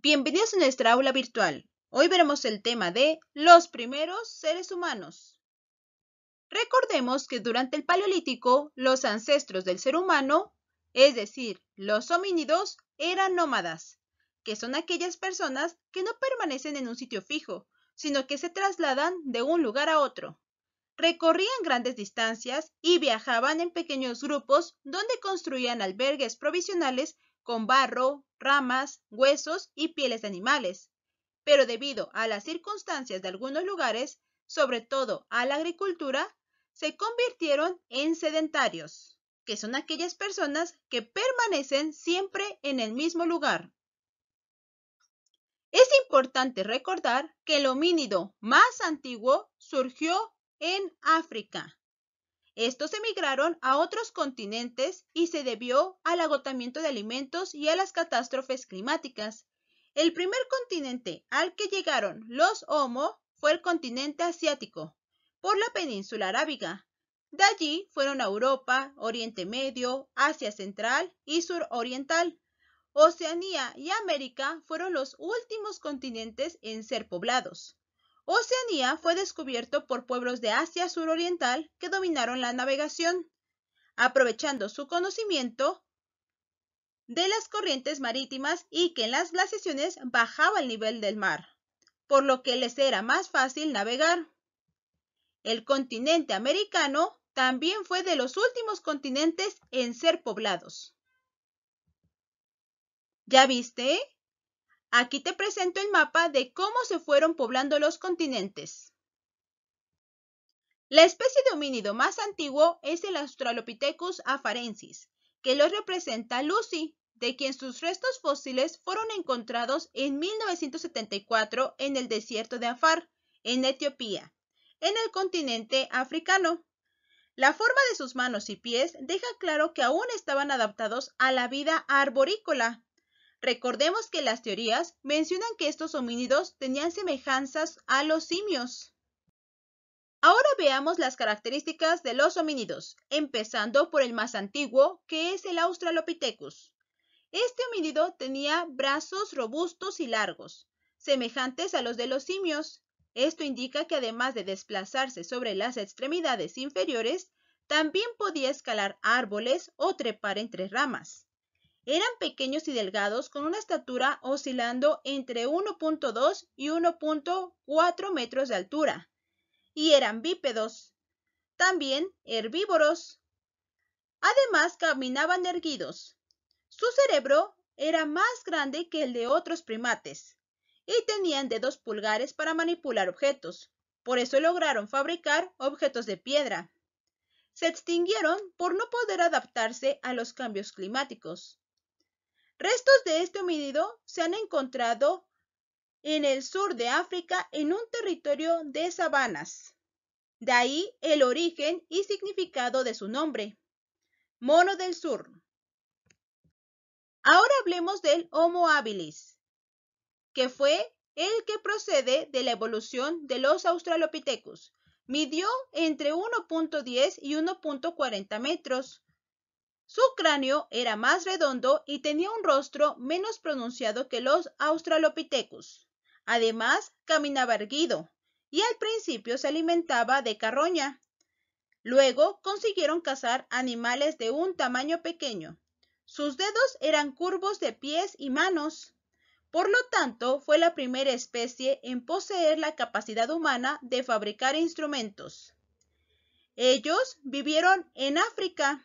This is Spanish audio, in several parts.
Bienvenidos a nuestra aula virtual. Hoy veremos el tema de los primeros seres humanos. Recordemos que durante el Paleolítico, los ancestros del ser humano, es decir, los homínidos, eran nómadas, que son aquellas personas que no permanecen en un sitio fijo, sino que se trasladan de un lugar a otro. Recorrían grandes distancias y viajaban en pequeños grupos donde construían albergues provisionales con barro, ramas, huesos y pieles de animales. Pero debido a las circunstancias de algunos lugares, sobre todo a la agricultura, se convirtieron en sedentarios, que son aquellas personas que permanecen siempre en el mismo lugar. Es importante recordar que el homínido más antiguo surgió en África. Estos emigraron a otros continentes y se debió al agotamiento de alimentos y a las catástrofes climáticas. El primer continente al que llegaron los Homo fue el continente asiático, por la península arábiga. De allí fueron a Europa, Oriente Medio, Asia Central y Sur Oriental. Oceanía y América fueron los últimos continentes en ser poblados. Oceanía fue descubierto por pueblos de Asia suroriental que dominaron la navegación, aprovechando su conocimiento de las corrientes marítimas y que en las glaciaciones bajaba el nivel del mar, por lo que les era más fácil navegar. El continente americano también fue de los últimos continentes en ser poblados. ¿Ya viste? Aquí te presento el mapa de cómo se fueron poblando los continentes. La especie de homínido más antiguo es el Australopithecus afarensis, que lo representa Lucy, de quien sus restos fósiles fueron encontrados en 1974 en el desierto de Afar, en Etiopía, en el continente africano. La forma de sus manos y pies deja claro que aún estaban adaptados a la vida arborícola, Recordemos que las teorías mencionan que estos homínidos tenían semejanzas a los simios. Ahora veamos las características de los homínidos, empezando por el más antiguo, que es el Australopithecus. Este homínido tenía brazos robustos y largos, semejantes a los de los simios. Esto indica que además de desplazarse sobre las extremidades inferiores, también podía escalar árboles o trepar entre ramas. Eran pequeños y delgados con una estatura oscilando entre 1.2 y 1.4 metros de altura y eran bípedos, también herbívoros. Además caminaban erguidos. Su cerebro era más grande que el de otros primates y tenían dedos pulgares para manipular objetos. Por eso lograron fabricar objetos de piedra. Se extinguieron por no poder adaptarse a los cambios climáticos. Restos de este homínido se han encontrado en el sur de África en un territorio de sabanas. De ahí el origen y significado de su nombre, mono del sur. Ahora hablemos del Homo habilis, que fue el que procede de la evolución de los Australopithecus. Midió entre 1.10 y 1.40 metros. Su cráneo era más redondo y tenía un rostro menos pronunciado que los Australopithecus. Además, caminaba erguido y al principio se alimentaba de carroña. Luego consiguieron cazar animales de un tamaño pequeño. Sus dedos eran curvos de pies y manos. Por lo tanto, fue la primera especie en poseer la capacidad humana de fabricar instrumentos. Ellos vivieron en África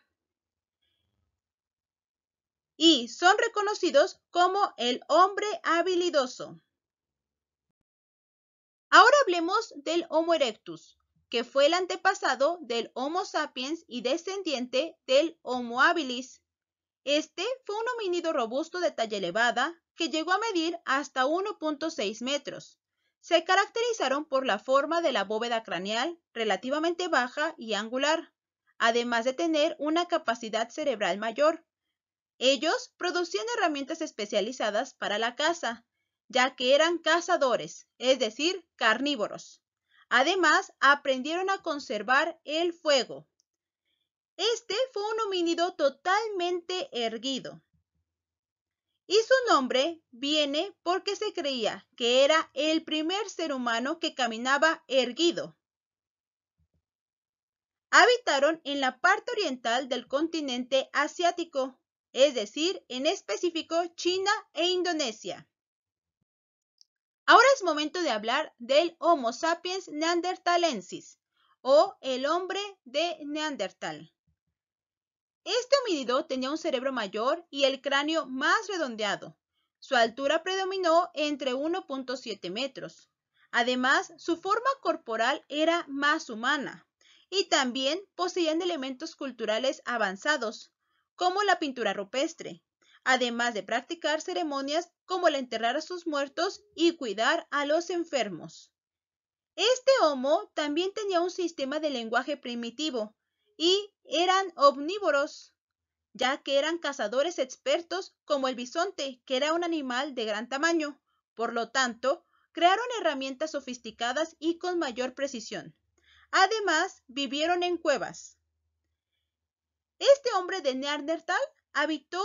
y son reconocidos como el hombre habilidoso. Ahora hablemos del Homo erectus, que fue el antepasado del Homo sapiens y descendiente del Homo habilis. Este fue un homínido robusto de talla elevada que llegó a medir hasta 1.6 metros. Se caracterizaron por la forma de la bóveda craneal relativamente baja y angular, además de tener una capacidad cerebral mayor, ellos producían herramientas especializadas para la caza, ya que eran cazadores, es decir, carnívoros. Además, aprendieron a conservar el fuego. Este fue un homínido totalmente erguido. Y su nombre viene porque se creía que era el primer ser humano que caminaba erguido. Habitaron en la parte oriental del continente asiático, es decir, en específico China e Indonesia. Ahora es momento de hablar del Homo sapiens neandertalensis o el hombre de Neandertal. Este homínido tenía un cerebro mayor y el cráneo más redondeado. Su altura predominó entre 1.7 metros. Además, su forma corporal era más humana y también poseían elementos culturales avanzados, como la pintura rupestre, además de practicar ceremonias como el enterrar a sus muertos y cuidar a los enfermos. Este homo también tenía un sistema de lenguaje primitivo y eran omnívoros, ya que eran cazadores expertos como el bisonte, que era un animal de gran tamaño. Por lo tanto, crearon herramientas sofisticadas y con mayor precisión. Además, vivieron en cuevas. Este hombre de Neandertal habitó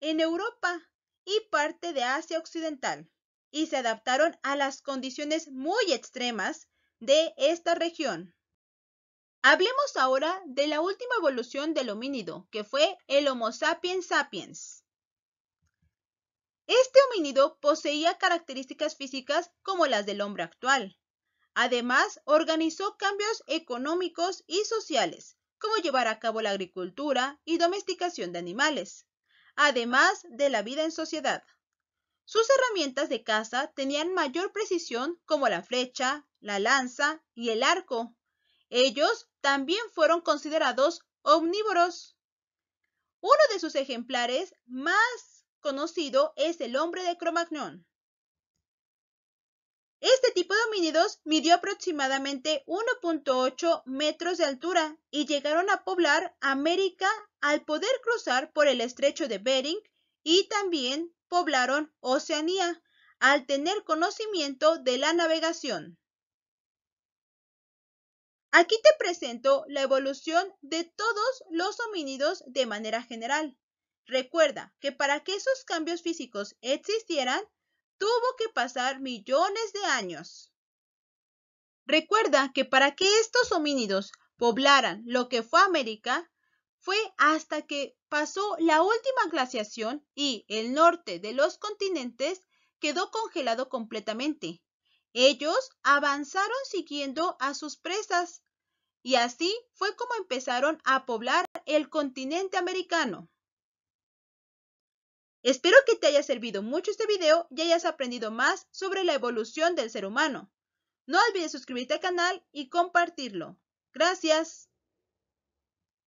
en Europa y parte de Asia Occidental y se adaptaron a las condiciones muy extremas de esta región. Hablemos ahora de la última evolución del homínido, que fue el Homo sapiens sapiens. Este homínido poseía características físicas como las del hombre actual. Además, organizó cambios económicos y sociales, cómo llevar a cabo la agricultura y domesticación de animales, además de la vida en sociedad. Sus herramientas de caza tenían mayor precisión como la flecha, la lanza y el arco. Ellos también fueron considerados omnívoros. Uno de sus ejemplares más conocido es el hombre de Cromagnon. Este tipo de homínidos midió aproximadamente 1.8 metros de altura y llegaron a poblar América al poder cruzar por el estrecho de Bering y también poblaron Oceanía al tener conocimiento de la navegación. Aquí te presento la evolución de todos los homínidos de manera general. Recuerda que para que esos cambios físicos existieran, tuvo que pasar millones de años. Recuerda que para que estos homínidos poblaran lo que fue América, fue hasta que pasó la última glaciación y el norte de los continentes quedó congelado completamente. Ellos avanzaron siguiendo a sus presas y así fue como empezaron a poblar el continente americano. Espero que te haya servido mucho este video y hayas aprendido más sobre la evolución del ser humano. No olvides suscribirte al canal y compartirlo. Gracias.